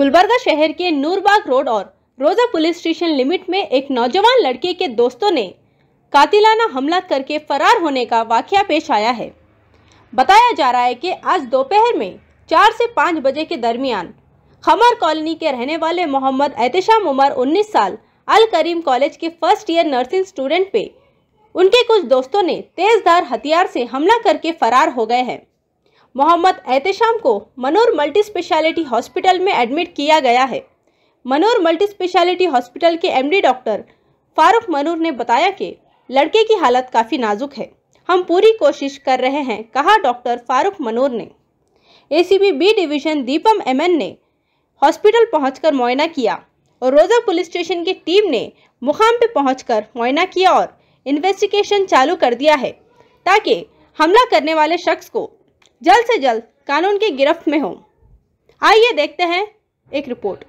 गुलबर्गा शहर के नूरबाग रोड और रोजा पुलिस स्टेशन लिमिट में एक नौजवान लड़के के दोस्तों ने कातिलाना हमला करके फरार होने का वाक्य पेश आया है बताया जा रहा है कि आज दोपहर में चार से पाँच बजे के दरमियान खमर कॉलोनी के रहने वाले मोहम्मद एहतशाम उमर 19 साल अल करीम कॉलेज के फर्स्ट ईयर नर्सिंग स्टूडेंट पे उनके कुछ दोस्तों ने धार हथियार से हमला करके फरार हो गए हैं मोहम्मद एहतशाम को मनोर मल्टी स्पेशलिटी हॉस्पिटल में एडमिट किया गया है मनोर मल्टी स्पेशलिटी हॉस्पिटल के एमडी डॉक्टर फारूक मनूर ने बताया कि लड़के की हालत काफ़ी नाजुक है हम पूरी कोशिश कर रहे हैं कहा डॉक्टर फारूक मनूर ने A B division Deepam M N hospital पहुंचकर मुआयना किया और रोजा पुलिस स्टेशन की टीम ने मुकाम पे पहुंचकर मुआयना किया और इन्वेस्टिगेशन चालू कर दिया है ताकि हमला करने वाले शख्स को जल्द से जल्द कानून की गिरफ्त में हो आइए देखते हैं एक रिपोर्ट